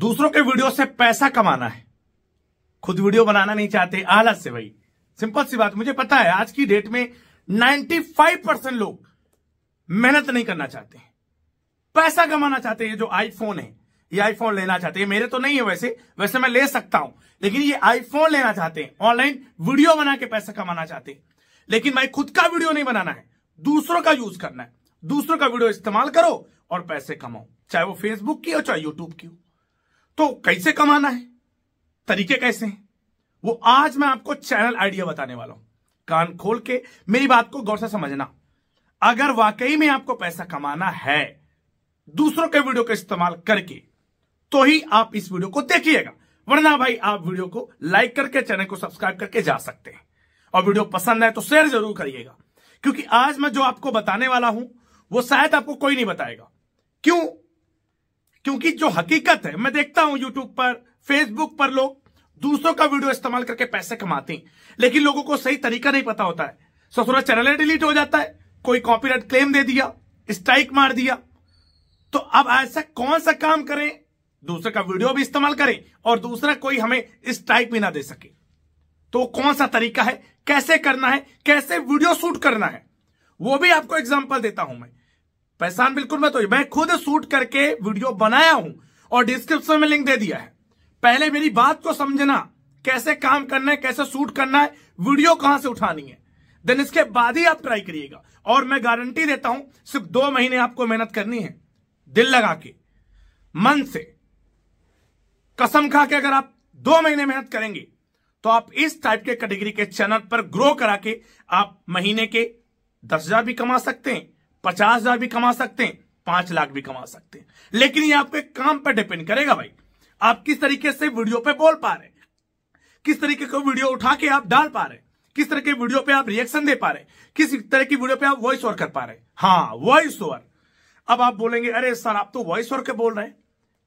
दूसरों के वीडियो से पैसा कमाना है खुद वीडियो बनाना नहीं चाहते आलत से भाई सिंपल सी बात मुझे पता है आज की डेट में 95 परसेंट लोग मेहनत नहीं करना चाहते पैसा कमाना चाहते हैं जो आईफोन है ये आईफोन लेना चाहते हैं मेरे तो नहीं है वैसे वैसे मैं ले सकता हूं लेकिन ये आईफोन लेना चाहते हैं ऑनलाइन वीडियो बना के पैसा कमाना चाहते हैं लेकिन भाई खुद का वीडियो नहीं बनाना है दूसरों का यूज करना है दूसरों का वीडियो इस्तेमाल करो और पैसे कमाओ चाहे वो फेसबुक की हो चाहे यूट्यूब की हो तो कैसे कमाना है तरीके कैसे हैं वो आज मैं आपको चैनल आइडिया बताने वाला हूं कान खोल के मेरी बात को गौर से समझना अगर वाकई में आपको पैसा कमाना है दूसरों के वीडियो का इस्तेमाल करके तो ही आप इस वीडियो को देखिएगा वरना भाई आप वीडियो को लाइक करके चैनल को सब्सक्राइब करके जा सकते हैं और वीडियो पसंद आए तो शेयर जरूर करिएगा क्योंकि आज मैं जो आपको बताने वाला हूं वो शायद आपको कोई नहीं बताएगा क्यों क्योंकि जो हकीकत है मैं देखता हूं यूट्यूब पर फेसबुक पर लोग दूसरों का वीडियो इस्तेमाल करके पैसे कमाते हैं लेकिन लोगों को सही तरीका नहीं पता होता है ससुर चैनल डिलीट हो जाता है कोई कॉपीराइट क्लेम दे दिया स्ट्राइक मार दिया तो अब ऐसा कौन सा काम करें दूसरे का वीडियो भी इस्तेमाल करें और दूसरा कोई हमें स्ट्राइक भी ना दे सके तो कौन सा तरीका है कैसे करना है कैसे वीडियो शूट करना है वो भी आपको एग्जाम्पल देता हूं मैं पहचान बिल्कुल मत हो मैं खुद शूट करके वीडियो बनाया हूं और डिस्क्रिप्शन में लिंक दे दिया है पहले मेरी बात को समझना कैसे काम करना है कैसे शूट करना है वीडियो कहां से उठानी है देन इसके बाद ही आप ट्राई करिएगा और मैं गारंटी देता हूं सिर्फ दो महीने आपको मेहनत करनी है दिल लगा के मन से कसम खा के अगर आप दो महीने मेहनत करेंगे तो आप इस टाइप के कैटेगरी के चैनल पर ग्रो करा के आप महीने के दस हजार भी कमा सकते हैं पचास हजार भी कमा सकते हैं पांच लाख भी कमा सकते हैं लेकिन ये आपके काम पर डिपेंड करेगा भाई आप किस तरीके से वीडियो पे बोल पा रहे किस तरीके को वीडियो उठा के आप डाल पा रहे किस तरह के वीडियो पे आप रिएक्शन दे पा रहे किस तरह की वीडियो पे आप वॉइस ओवर कर पा रहे हाँ वॉइस ओवर अब आप बोलेंगे अरे सर आप तो वॉइस ओवर के बोल रहे हैं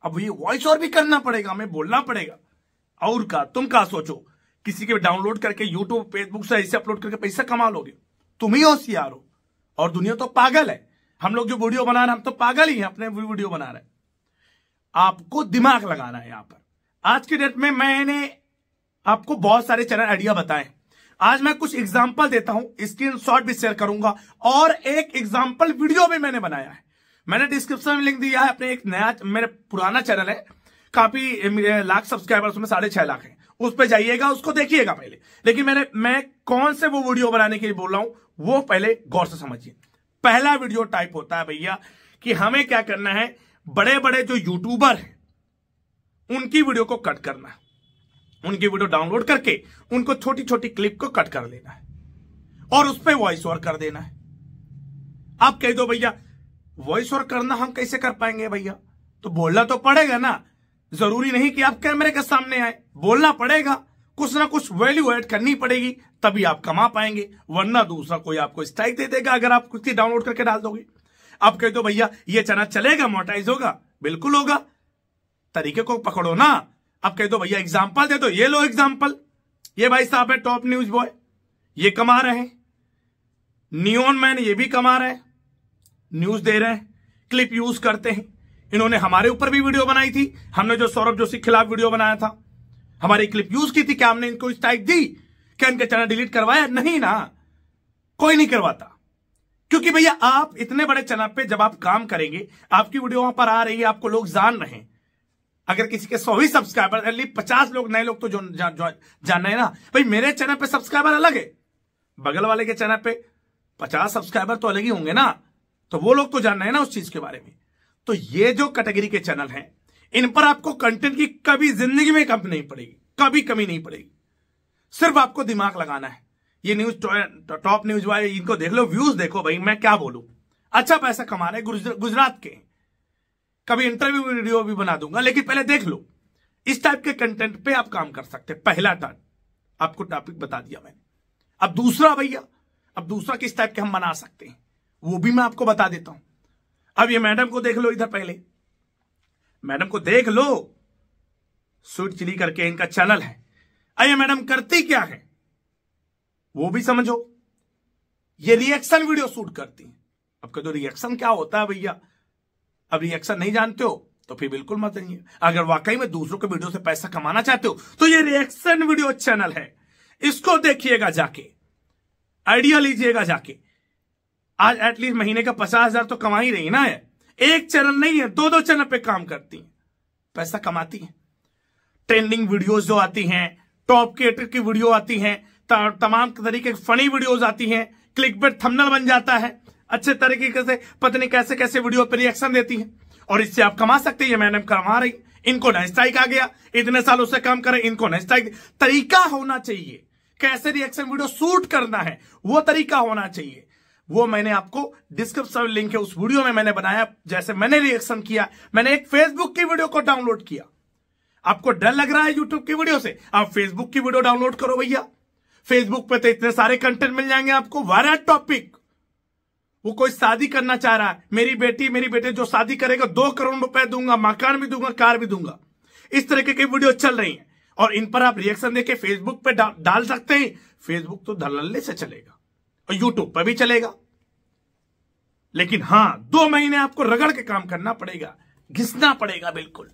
अब ये वॉइस ओवर भी करना पड़ेगा हमें बोलना पड़ेगा और का तुम का सोचो किसी के डाउनलोड करके यूट्यूब फेसबुक से ऐसे अपलोड करके पैसा कमा लोगे तुम ही होशियार हो और दुनिया तो पागल है हम लोग जो वीडियो बना रहे हैं हम तो पागल ही हैं अपने वीडियो बना रहे हैं आपको दिमाग लगाना है यहां पर आज के डेट में मैंने आपको बहुत सारे चैनल आइडिया बताए आज मैं कुछ एग्जाम्पल देता हूं स्क्रीन शॉट भी शेयर करूंगा और एक एग्जाम्पल वीडियो भी मैंने बनाया है मैंने डिस्क्रिप्शन में लिंक दिया है अपने एक नया मेरे पुराना चैनल है काफी लाख सब्सक्राइबर्स में साढ़े छह लाख है उस पर जाइएगा उसको देखिएगा पहले लेकिन मैंने मैं कौन से वो वीडियो बनाने के लिए बोल रहा हूं वो पहले गौर से समझिए पहला वीडियो टाइप होता है भैया कि हमें क्या करना है बड़े बड़े जो यूट्यूबर हैं उनकी वीडियो को कट करना है उनकी वीडियो डाउनलोड करके उनको छोटी छोटी क्लिप को कट कर लेना है और उस पर वॉइस ओवर कर देना है आप कह दो भैया वॉइस ओवर करना हम कैसे कर पाएंगे भैया तो बोलना तो पड़ेगा ना जरूरी नहीं कि आप कैमरे के सामने आए बोलना पड़ेगा कुछ ना कुछ वैल्यू ऐड करनी पड़ेगी तभी आप कमा पाएंगे वरना दूसरा कोई आपको स्ट्राइक दे देगा अगर आप कुछ डाउनलोड करके डाल दोगे आप कह दो भैया ये चैनल चलेगा मोटाइज होगा बिल्कुल होगा तरीके को पकड़ो ना आप कह दो भैया एग्जाम्पल दे दो ये लो एग्जाम्पल ये भाई साहब है टॉप न्यूज बॉय ये कमा रहे हैं नियोन मैन ये भी कमा रहे हैं न्यूज दे रहे हैं क्लिप यूज करते हैं इन्होंने हमारे ऊपर भी वीडियो बनाई थी हमने जो सौरभ जोशी के खिलाफ वीडियो बनाया था हमारी क्लिप यूज की थी क्या हमने इनको स्ट्राइक दी क्या इनका चैनल डिलीट करवाया नहीं ना कोई नहीं करवाता क्योंकि भैया आप इतने बड़े चैनल पे जब आप काम करेंगे आपकी वीडियो वहां पर आ रही है आपको लोग जान रहे हैं अगर किसी के सौ ही सब्सक्राइबर अली पचास लोग नए लोग तो जो, जा, जा, जान रहे हैं ना भाई मेरे चैनल पे सब्सक्राइबर अलग है बगल वाले के चैनल पे पचास सब्सक्राइबर तो अलग ही होंगे ना तो वो लोग तो जान रहे हैं ना उस चीज के बारे में तो ये जो कैटेगरी के चैनल हैं इन पर आपको कंटेंट की कभी जिंदगी में कमी नहीं पड़ेगी कभी कमी नहीं पड़ेगी सिर्फ आपको दिमाग लगाना है ये न्यूज टॉप न्यूज वाले इनको देख लो व्यूज देखो भाई मैं क्या बोलू अच्छा पैसा कमा रहे गुजरात के कभी इंटरव्यू वीडियो भी बना दूंगा लेकिन पहले देख लो इस टाइप के कंटेंट पे आप काम कर सकते हैं पहला टाइप आपको टॉपिक बता दिया मैंने अब दूसरा भैया अब दूसरा किस टाइप के हम बना सकते हैं वो भी मैं आपको बता देता हूं अब ये मैडम को देख लो इधर पहले मैडम को देख लो सूट चिली करके इनका चैनल है अरे मैडम करती क्या है वो भी समझो ये रिएक्शन वीडियो शूट करती है अब कह दो रिएक्शन क्या होता है भैया अब रिएक्शन नहीं जानते हो तो फिर बिल्कुल मत नहीं अगर वाकई में दूसरों के वीडियो से पैसा कमाना चाहते हो तो ये रिएक्शन वीडियो चैनल है इसको देखिएगा जाके आइडिया लीजिएगा जाके आज एटलीस्ट महीने का पचास हजार तो कमा ही रही ना है एक चैनल नहीं है दो दो चैनल पे काम करती है पैसा कमाती है ट्रेंडिंग वीडियोस जो आती हैं टॉप क्रिएटर की वीडियो आती है तमाम तरीके की फनी वीडियोज आती है क्लिक पर थमनल बन जाता है अच्छे तरीके से पत्नी कैसे कैसे वीडियो पर रिएक्शन देती है और इससे आप कमा सकते हैं मैडम कमा रही इनको नाइस्टाइक आ गया इतने साल उससे काम करें इनको नाइस्टाइक तरीका होना चाहिए कैसे रिएक्शन वीडियो शूट करना है वो तरीका होना चाहिए वो मैंने आपको डिस्क्रिप्शन लिंक है उस वीडियो में मैंने बनाया जैसे मैंने रिएक्शन किया मैंने एक फेसबुक की वीडियो को डाउनलोड किया आपको डर लग रहा है यूट्यूब की वीडियो से आप फेसबुक की वीडियो डाउनलोड करो भैया फेसबुक पे तो इतने सारे कंटेंट मिल जाएंगे आपको वर टॉपिक वो कोई शादी करना चाह रहा है मेरी बेटी मेरी बेटे जो शादी करेगा दो करोड़ रुपए दूंगा मकान भी दूंगा कार भी दूंगा इस तरीके की वीडियो चल रही है और इन पर आप रिएक्शन देके फेसबुक पे डाल सकते हैं फेसबुक तो धलल्ले से चलेगा और यूट्यूब पर भी चलेगा लेकिन हां दो महीने आपको रगड़ के काम करना पड़ेगा घिसना पड़ेगा बिल्कुल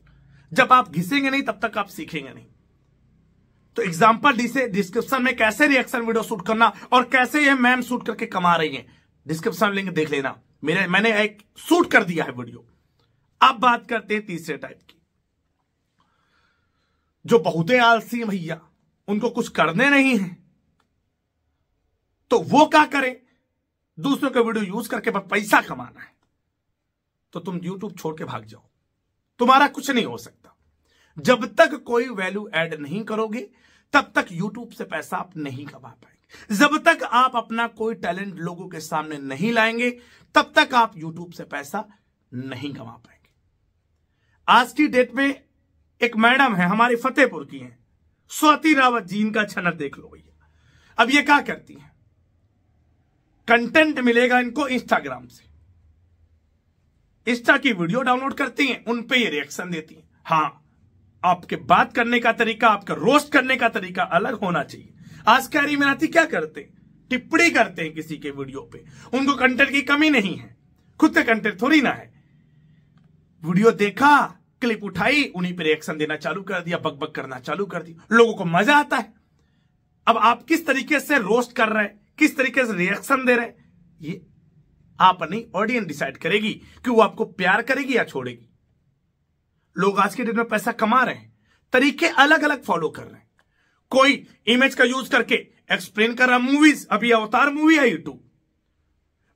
जब आप घिसेंगे नहीं तब तक आप सीखेंगे नहीं तो एग्जाम्पल दिसे डिस्क्रिप्शन में कैसे रिएक्शन वीडियो शूट करना और कैसे ये मैम शूट करके कमा रही हैं डिस्क्रिप्शन लिंक देख लेना मेरे मैंने एक शूट कर दिया है वीडियो अब बात करते हैं तीसरे टाइप की जो बहुत आलसी भैया उनको कुछ करने नहीं है तो वो क्या करें दूसरों के वीडियो यूज करके पैसा कमाना है तो तुम यूट्यूब छोड़ के भाग जाओ तुम्हारा कुछ नहीं हो सकता जब तक कोई वैल्यू एड नहीं करोगे तब तक यूट्यूब से पैसा आप नहीं कमा पाएंगे जब तक आप अपना कोई टैलेंट लोगों के सामने नहीं लाएंगे तब तक आप यूट्यूब से पैसा नहीं कमा पाएंगे आज की डेट में एक मैडम है हमारी फतेहपुर की है स्वाति रावत जी इनका छनक देख लो भैया अब ये क्या करती हैं कंटेंट मिलेगा इनको इंस्टाग्राम से इंस्टा की वीडियो डाउनलोड करती हैं उन पे ये रिएक्शन देती हैं हां आपके बात करने का तरीका आपका रोस्ट करने का तरीका अलग होना चाहिए आज कैरी आती क्या करते हैं टिप्पणी करते हैं किसी के वीडियो पे उनको कंटेंट की कमी नहीं है खुद का कंटेंट थोड़ी ना है वीडियो देखा क्लिप उठाई उन्हीं पर रिएक्शन देना चालू कर दिया बकबक करना चालू कर दिया लोगों को मजा आता है अब आप किस तरीके से रोस्ट कर रहे हैं किस तरीके से रिएक्शन दे रहे हैं ये आप अपनी ऑडियंस डिसाइड करेगी कि वो आपको प्यार करेगी या छोड़ेगी लोग आज के डेट में पैसा कमा रहे हैं तरीके अलग अलग फॉलो कर रहे हैं कोई इमेज का यूज करके एक्सप्लेन कर रहा मूवीज अभी अवतार मूवी है यूट्यूब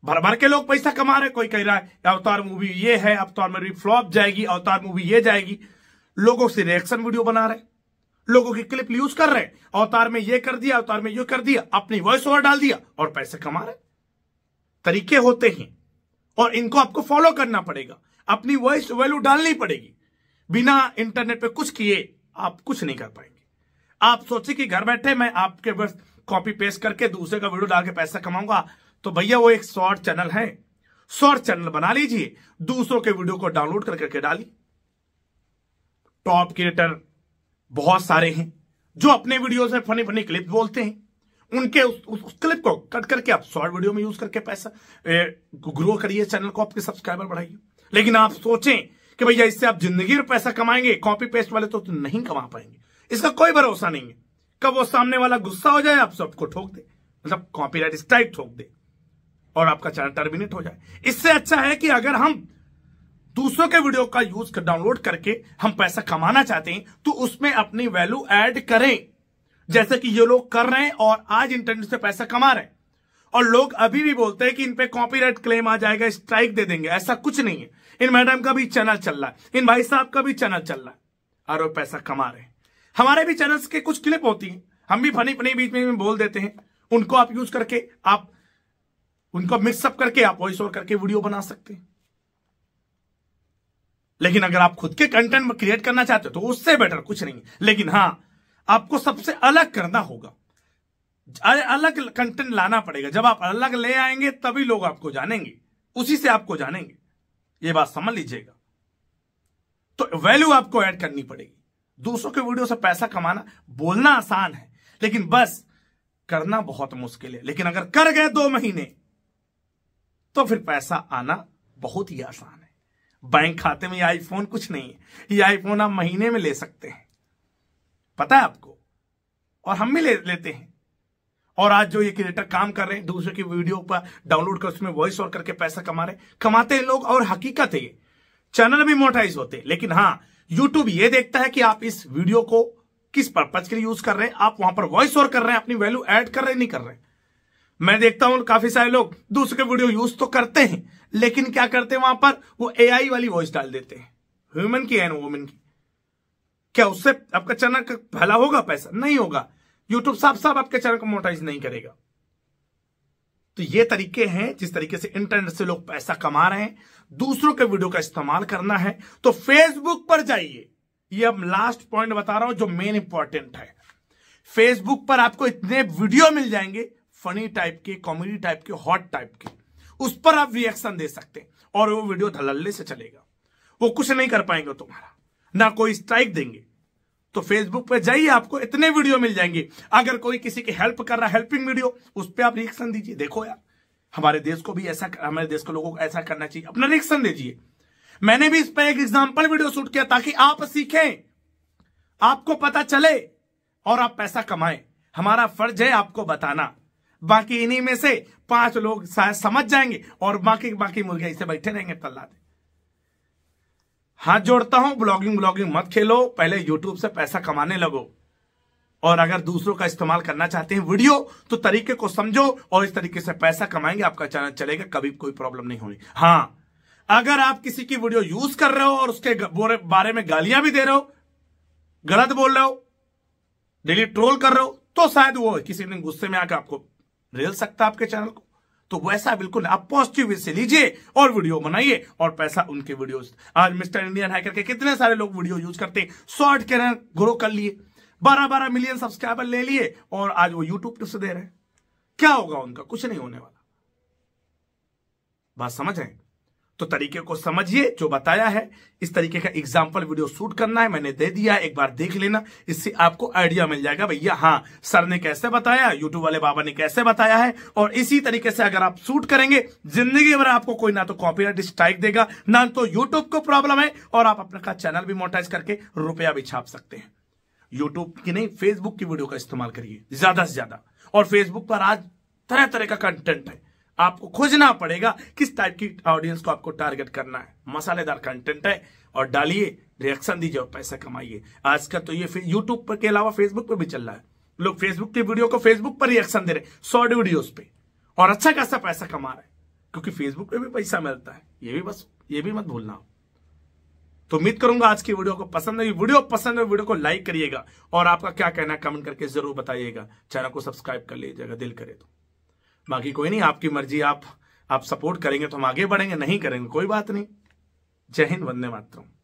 भर भर के लोग पैसा कमा रहे कोई कह रहा है अवतार मूवी ये है अवतार मूवी फ्लॉप जाएगी अवतार मूवी ये जाएगी लोगों से रिएक्शन वीडियो बना रहे लोगों की क्लिप यूज कर रहे अवतार में ये कर दिया अवतार में यू कर दिया अपनी वॉइस ओवर डाल दिया और पैसे कमा रहे तरीके होते हैं और इनको आपको फॉलो करना पड़ेगा अपनी वॉइस वैल्यू डालनी पड़ेगी बिना इंटरनेट पे कुछ किए आप कुछ नहीं कर पाएंगे आप सोचे कि घर बैठे मैं आपके बस कॉपी पेस्ट करके दूसरे का वीडियो डाल के पैसा कमाऊंगा तो भैया वो एक शॉर्ट चैनल है शॉर्ट चैनल बना लीजिए दूसरों के वीडियो को डाउनलोड करके डालिए टॉप क्रिएटर बहुत सारे हैं जो अपने वीडियोस में फनी फनी क्लिप बोलते हैं उनके उस, उस, क्लिप को कट करके आप शॉर्ट वीडियो में यूज करके पैसा ग्रो करिए चैनल को आपके सब्सक्राइबर बढ़ाइए लेकिन आप सोचें कि भैया इससे आप जिंदगी में पैसा कमाएंगे कॉपी पेस्ट वाले तो, तो नहीं कमा पाएंगे इसका कोई भरोसा नहीं है कब वो सामने वाला गुस्सा हो जाए आप सबको ठोक दे मतलब कॉपी स्ट्राइक ठोक दे और आपका चैनल टर्मिनेट हो जाए इससे अच्छा है कि अगर हम दूसरों के वीडियो का यूज कर डाउनलोड करके हम पैसा कमाना चाहते हैं तो उसमें अपनी वैल्यू ऐड करें जैसे कि ये लोग कर रहे हैं और आज इंटरनेट से पैसा कमा रहे हैं और लोग अभी भी बोलते हैं कि इन पे कॉपीराइट क्लेम आ जाएगा स्ट्राइक दे देंगे ऐसा कुछ नहीं है इन मैडम का भी चैनल चल रहा है इन भाई साहब का भी चैनल चल रहा है और वो पैसा कमा रहे हैं हमारे भी चैनल्स के कुछ क्लिप होती हैं हम भी फनी फनी बीच में बोल देते हैं उनको आप यूज करके आप उनको मिक्सअप करके आप वॉइस ओवर करके वीडियो बना सकते हैं लेकिन अगर आप खुद के कंटेंट क्रिएट करना चाहते हो तो उससे बेटर कुछ नहीं लेकिन हाँ आपको सबसे अलग करना होगा अलग कंटेंट लाना पड़ेगा जब आप अलग ले आएंगे तभी लोग आपको जानेंगे उसी से आपको जानेंगे ये बात समझ लीजिएगा तो वैल्यू आपको ऐड करनी पड़ेगी दूसरों के वीडियो से पैसा कमाना बोलना आसान है लेकिन बस करना बहुत मुश्किल है लेकिन अगर कर गए दो महीने तो फिर पैसा आना बहुत ही आसान है बैंक खाते में आईफोन कुछ नहीं है ये आईफोन आप महीने में ले सकते हैं पता है आपको और हम भी ले लेते हैं और आज जो ये क्रिएटर काम कर रहे हैं दूसरे की वीडियो पर डाउनलोड कर उसमें वॉइस और करके पैसा कमा रहे कमाते हैं लोग और हकीकत है ये चैनल भी मोटाइज होते हैं लेकिन हाँ यूट्यूब ये देखता है कि आप इस वीडियो को किस पर्पज के लिए यूज कर रहे हैं आप वहां पर वॉइस और कर रहे हैं अपनी वैल्यू एड कर रहे नहीं कर रहे मैं देखता हूं काफी सारे लोग दूसरे के वीडियो यूज तो करते हैं लेकिन क्या करते हैं वहां पर वो एआई वाली वॉइस डाल देते हैं ह्यूमन की एंड वुमेन की क्या उससे आपका चैनल का भला होगा पैसा नहीं होगा यूट्यूब साफ साफ आपके चैनल को मोटाइज नहीं करेगा तो ये तरीके हैं जिस तरीके से इंटरनेट से लोग पैसा कमा रहे हैं दूसरों के वीडियो का इस्तेमाल करना है तो फेसबुक पर जाइए ये अब लास्ट पॉइंट बता रहा हूं जो मेन इंपॉर्टेंट है फेसबुक पर आपको इतने वीडियो मिल जाएंगे फनी टाइप के कॉमेडी टाइप के हॉट टाइप के उस पर आप रिएक्शन दे सकते हैं और वो वीडियो धलल्ले से चलेगा वो कुछ नहीं कर पाएंगे तुम्हारा ना कोई स्ट्राइक देंगे तो फेसबुक पर जाइए आपको इतने वीडियो मिल जाएंगे अगर कोई किसी की हेल्प कर रहा है हेल्पिंग वीडियो उस पर आप रिएक्शन दीजिए देखो यार हमारे देश को भी ऐसा हमारे देश के लोगों को ऐसा करना चाहिए अपना रिएक्शन दीजिए मैंने भी इस पर एक एग्जाम्पल वीडियो शूट किया ताकि आप सीखें आपको पता चले और आप पैसा कमाएं हमारा फर्ज है आपको बताना बाकी इन्हीं में से पांच लोग समझ जाएंगे और बाकी बाकी मुर्गे ऐसे बैठे रहेंगे तल्लाते हाथ जोड़ता हूं ब्लॉगिंग ब्लॉगिंग मत खेलो पहले यूट्यूब से पैसा कमाने लगो और अगर दूसरों का इस्तेमाल करना चाहते हैं वीडियो तो तरीके को समझो और इस तरीके से पैसा कमाएंगे आपका चैनल चलेगा कभी कोई प्रॉब्लम नहीं होगी हाँ अगर आप किसी की वीडियो यूज कर रहे हो और उसके बारे में गालियां भी दे रहे हो गलत बोल रहे हो डेली ट्रोल कर रहे हो तो शायद वो किसी दिन गुस्से में आकर आपको रेल सकता आपके चैनल को तो वैसा बिल्कुल आप पॉजिटिव से लीजिए और वीडियो बनाइए और पैसा उनके वीडियो आज मिस्टर इंडियन हैकर के कितने सारे लोग वीडियो यूज करते हैं शॉर्ट कैरियर ग्रो कर लिए बारह बारह मिलियन सब्सक्राइबर ले लिए और आज वो यूट्यूब टिप्स दे रहे हैं क्या होगा उनका कुछ नहीं होने वाला बात समझ रहे हैं तो तरीके को समझिए जो बताया है इस तरीके का एग्जाम्पल वीडियो शूट करना है मैंने दे दिया एक बार देख लेना इससे आपको आइडिया मिल जाएगा भैया हाँ सर ने कैसे बताया यूट्यूब वाले बाबा ने कैसे बताया है और इसी तरीके से अगर आप शूट करेंगे जिंदगी भर आपको कोई ना तो कॉपीराइट स्ट्राइक देगा ना तो यूट्यूब को प्रॉब्लम है और आप अपने का चैनल भी मोटाइज करके रुपया भी छाप सकते हैं यूट्यूब की नहीं फेसबुक की वीडियो का इस्तेमाल करिए ज्यादा से ज्यादा और फेसबुक पर आज तरह तरह का कंटेंट है आपको खोजना पड़ेगा किस टाइप की ऑडियंस को आपको टारगेट करना है मसालेदार कंटेंट है और डालिए रिएक्शन दीजिए और पैसा कमाइए आज का तो ये यूट्यूब पर के अलावा फेसबुक पर भी चल रहा है लोग फेसबुक की वीडियो को फेसबुक पर रिएक्शन दे रहे हैं शॉर्ट वीडियोज पे और अच्छा खासा पैसा कमा रहे हैं क्योंकि फेसबुक पे भी पैसा मिलता है ये भी बस ये भी मत भूलना तो उम्मीद करूंगा आज की वीडियो को पसंद है वीडियो पसंद है वीडियो को लाइक करिएगा और आपका क्या कहना कमेंट करके जरूर बताइएगा चैनल को सब्सक्राइब कर लीजिएगा दिल करे तो बाकी कोई नहीं आपकी मर्जी आप आप सपोर्ट करेंगे तो हम आगे बढ़ेंगे नहीं करेंगे कोई बात नहीं जय हिंद वंदे मातरम